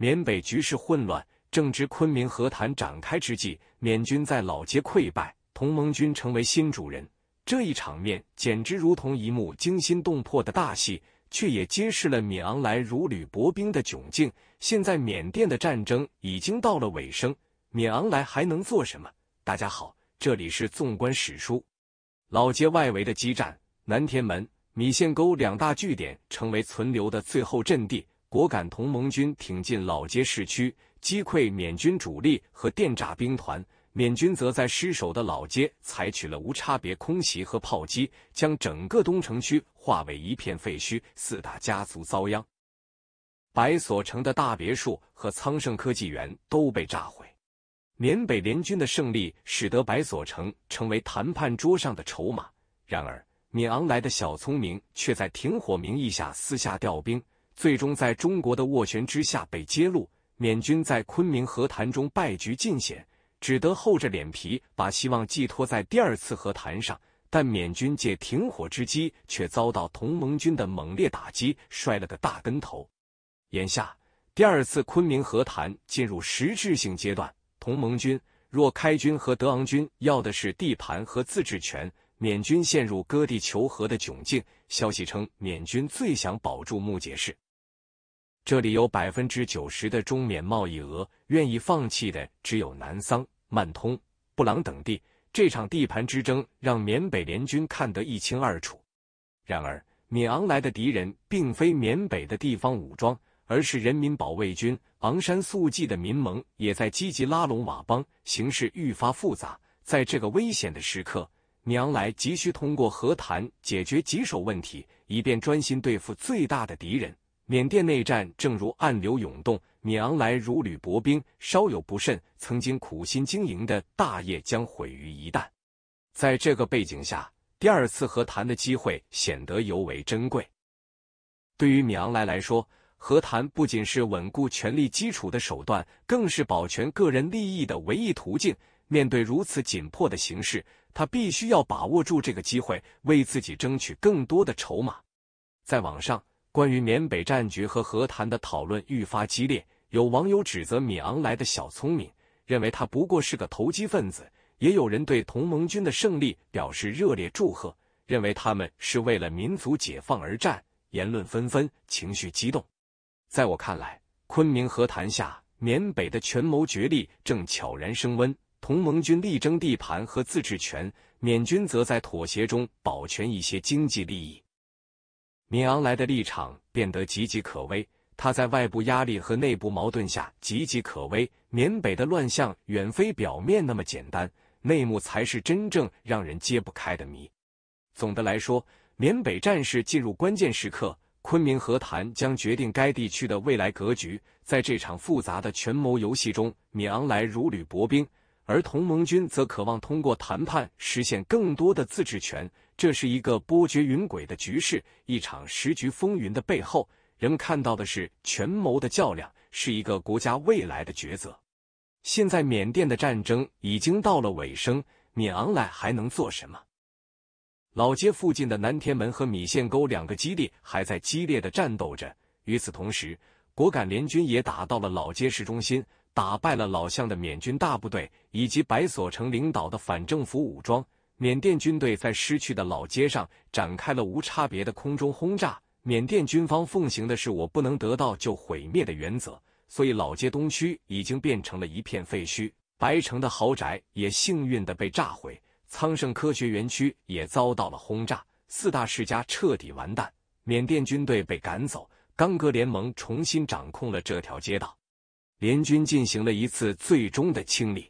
缅北局势混乱，正值昆明和谈展开之际，缅军在老街溃败，同盟军成为新主人。这一场面简直如同一幕惊心动魄的大戏，却也揭示了缅昂莱如履薄冰的窘境。现在缅甸的战争已经到了尾声，缅昂莱还能做什么？大家好，这里是纵观史书。老街外围的激战，南天门、米线沟两大据点成为存留的最后阵地。果敢同盟军挺进老街市区，击溃缅军主力和电诈兵团。缅军则在失守的老街采取了无差别空袭和炮击，将整个东城区化为一片废墟。四大家族遭殃，白所城的大别墅和苍盛科技园都被炸毁。缅北联军的胜利使得白所城成为谈判桌上的筹码。然而，缅昂莱的小聪明却在停火名义下私下调兵。最终在中国的斡旋之下被揭露，缅军在昆明和谈中败局尽显，只得厚着脸皮把希望寄托在第二次和谈上。但缅军借停火之机，却遭到同盟军的猛烈打击，摔了个大跟头。眼下，第二次昆明和谈进入实质性阶段，同盟军若开军和德昂军要的是地盘和自治权，缅军陷入割地求和的窘境。消息称，缅军最想保住木姐市。这里有百分之九十的中缅贸易额，愿意放弃的只有南桑、曼通、布朗等地。这场地盘之争让缅北联军看得一清二楚。然而，缅昂来的敌人并非缅北的地方武装，而是人民保卫军。昂山素季的民盟也在积极拉拢佤邦，形势愈发复杂。在这个危险的时刻，米昂来急需通过和谈解决棘手问题，以便专心对付最大的敌人。缅甸内战正如暗流涌动，米昂莱如履薄冰，稍有不慎，曾经苦心经营的大业将毁于一旦。在这个背景下，第二次和谈的机会显得尤为珍贵。对于米昂莱来说，和谈不仅是稳固权力基础的手段，更是保全个人利益的唯一途径。面对如此紧迫的形势，他必须要把握住这个机会，为自己争取更多的筹码。在网上。关于缅北战局和和谈的讨论愈发激烈，有网友指责米昂莱的小聪明，认为他不过是个投机分子；也有人对同盟军的胜利表示热烈祝贺，认为他们是为了民族解放而战。言论纷纷，情绪激动。在我看来，昆明和谈下，缅北的权谋角力正悄然升温，同盟军力争地盘和自治权，缅军则在妥协中保全一些经济利益。米昂莱的立场变得岌岌可危，他在外部压力和内部矛盾下岌岌可危。缅北的乱象远非表面那么简单，内幕才是真正让人揭不开的谜。总的来说，缅北战事进入关键时刻，昆明和谈将决定该地区的未来格局。在这场复杂的权谋游戏中，米昂莱如履薄冰。而同盟军则渴望通过谈判实现更多的自治权。这是一个波谲云诡的局势，一场时局风云的背后，人们看到的是权谋的较量，是一个国家未来的抉择。现在缅甸的战争已经到了尾声，敏昂莱还能做什么？老街附近的南天门和米线沟两个基地还在激烈的战斗着。与此同时，果敢联军也打到了老街市中心。打败了老巷的缅军大部队以及白所城领导的反政府武装，缅甸军队在失去的老街上展开了无差别的空中轰炸。缅甸军方奉行的是“我不能得到就毁灭”的原则，所以老街东区已经变成了一片废墟，白城的豪宅也幸运的被炸毁，苍盛科学园区也遭到了轰炸，四大世家彻底完蛋。缅甸军队被赶走，刚哥联盟重新掌控了这条街道。联军进行了一次最终的清理，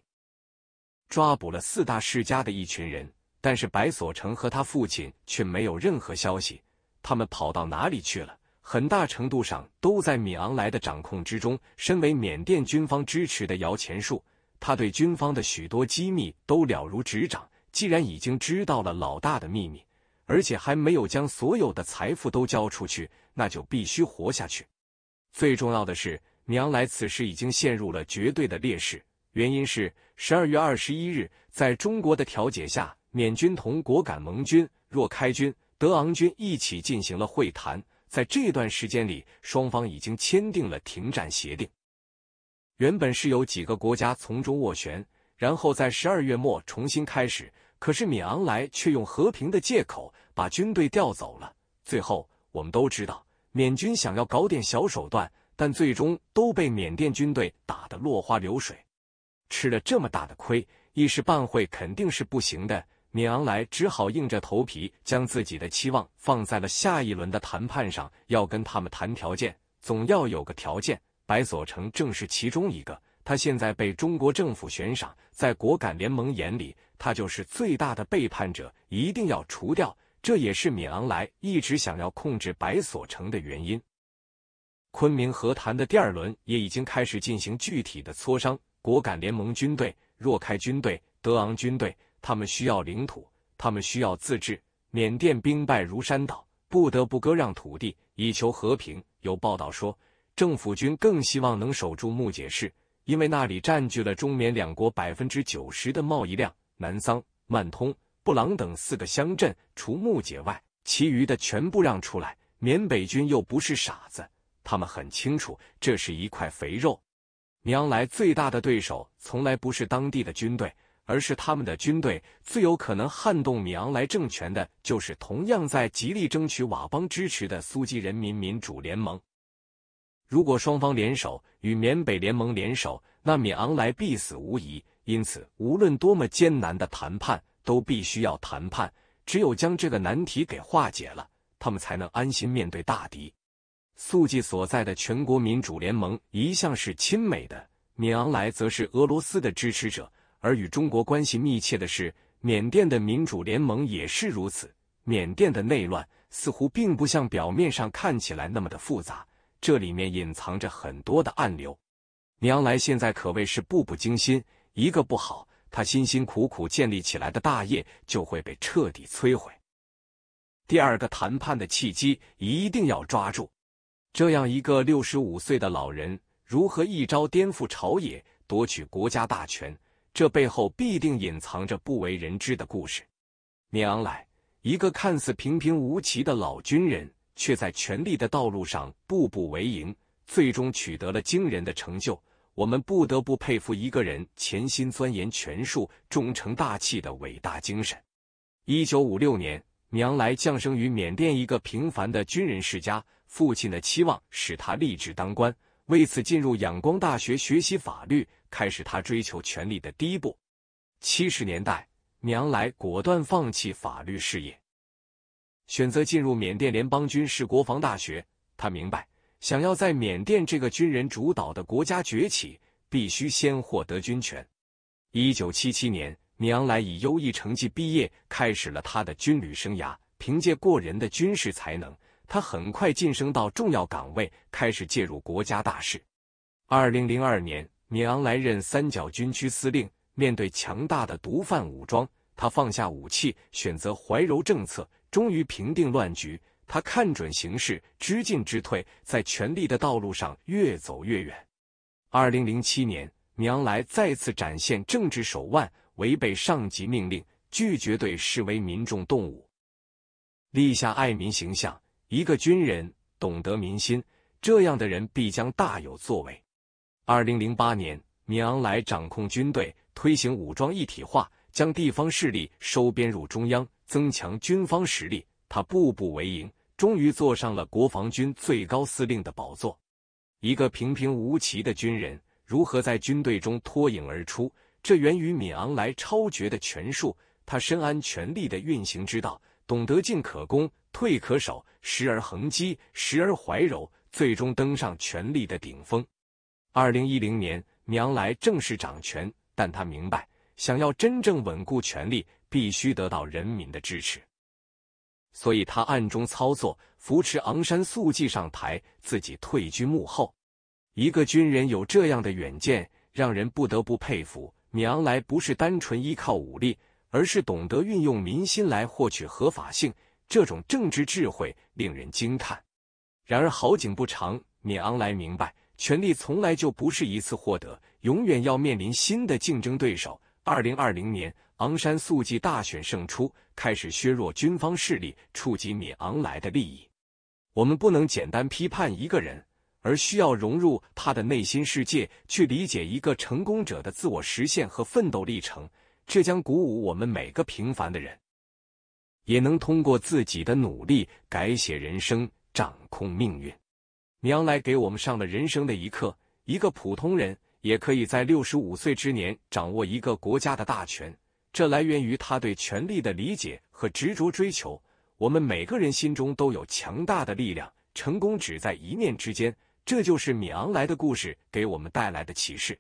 抓捕了四大世家的一群人，但是白所成和他父亲却没有任何消息。他们跑到哪里去了？很大程度上都在米昂莱的掌控之中。身为缅甸军方支持的摇钱树，他对军方的许多机密都了如指掌。既然已经知道了老大的秘密，而且还没有将所有的财富都交出去，那就必须活下去。最重要的是。米昂来此时已经陷入了绝对的劣势，原因是十二月二十一日在中国的调解下，缅军同果敢盟军、若开军、德昂军一起进行了会谈。在这段时间里，双方已经签订了停战协定。原本是有几个国家从中斡旋，然后在十二月末重新开始。可是米昂莱却用和平的借口把军队调走了。最后，我们都知道，缅军想要搞点小手段。但最终都被缅甸军队打得落花流水，吃了这么大的亏，一时半会肯定是不行的。米昂莱只好硬着头皮，将自己的期望放在了下一轮的谈判上，要跟他们谈条件，总要有个条件。白所成正是其中一个，他现在被中国政府悬赏，在果敢联盟眼里，他就是最大的背叛者，一定要除掉。这也是米昂莱一直想要控制白所成的原因。昆明和谈的第二轮也已经开始进行具体的磋商。果敢联盟军队、若开军队、德昂军队，他们需要领土，他们需要自治。缅甸兵败如山倒，不得不割让土地以求和平。有报道说，政府军更希望能守住木姐市，因为那里占据了中缅两国百分之九十的贸易量。南桑、曼通、布朗等四个乡镇，除木姐外，其余的全部让出来。缅北军又不是傻子。他们很清楚，这是一块肥肉。米昂莱最大的对手从来不是当地的军队，而是他们的军队。最有可能撼动米昂莱政权的，就是同样在极力争取佤邦支持的苏基人民民主联盟。如果双方联手与缅北联盟联手，那米昂莱必死无疑。因此，无论多么艰难的谈判，都必须要谈判。只有将这个难题给化解了，他们才能安心面对大敌。素季所在的全国民主联盟一向是亲美的，敏昂莱则是俄罗斯的支持者，而与中国关系密切的是缅甸的民主联盟也是如此。缅甸的内乱似乎并不像表面上看起来那么的复杂，这里面隐藏着很多的暗流。米昂莱现在可谓是步步惊心，一个不好，他辛辛苦苦建立起来的大业就会被彻底摧毁。第二个谈判的契机一定要抓住。这样一个六十五岁的老人，如何一招颠覆朝野、夺取国家大权？这背后必定隐藏着不为人知的故事。娘昂来，一个看似平平无奇的老军人，却在权力的道路上步步为营，最终取得了惊人的成就。我们不得不佩服一个人潜心钻研权术、终成大器的伟大精神。一九五六年，娘昂来降生于缅甸一个平凡的军人世家。父亲的期望使他立志当官，为此进入仰光大学学习法律，开始他追求权力的第一步。七十年代，娘昂莱果断放弃法律事业，选择进入缅甸联邦军事国防大学。他明白，想要在缅甸这个军人主导的国家崛起，必须先获得军权。一九七七年，尼昂莱以优异成绩毕业，开始了他的军旅生涯。凭借过人的军事才能。他很快晋升到重要岗位，开始介入国家大事。二零零二年，米昂莱任三角军区司令。面对强大的毒贩武装，他放下武器，选择怀柔政策，终于平定乱局。他看准形势，知进知退，在权力的道路上越走越远。二零零七年，米昂莱再次展现政治手腕，违背上级命令，拒绝对示威民众动武，立下爱民形象。一个军人懂得民心，这样的人必将大有作为。二零零八年，米昂莱掌控军队，推行武装一体化，将地方势力收编入中央，增强军方实力。他步步为营，终于坐上了国防军最高司令的宝座。一个平平无奇的军人如何在军队中脱颖而出？这源于米昂莱超绝的权术，他深谙权力的运行之道，懂得进可攻。退可守，时而横击，时而怀柔，最终登上权力的顶峰。二零一零年，娘来正式掌权，但他明白，想要真正稳固权力，必须得到人民的支持。所以他暗中操作，扶持昂山素季上台，自己退居幕后。一个军人有这样的远见，让人不得不佩服。娘来不是单纯依靠武力，而是懂得运用民心来获取合法性。这种政治智慧令人惊叹。然而好景不长，敏昂莱明白，权力从来就不是一次获得，永远要面临新的竞争对手。二零二零年，昂山素季大选胜出，开始削弱军方势力，触及敏昂莱的利益。我们不能简单批判一个人，而需要融入他的内心世界，去理解一个成功者的自我实现和奋斗历程。这将鼓舞我们每个平凡的人。也能通过自己的努力改写人生，掌控命运。米昂莱给我们上了人生的一课：一个普通人也可以在六十五岁之年掌握一个国家的大权，这来源于他对权力的理解和执着追求。我们每个人心中都有强大的力量，成功只在一念之间。这就是米昂莱的故事给我们带来的启示。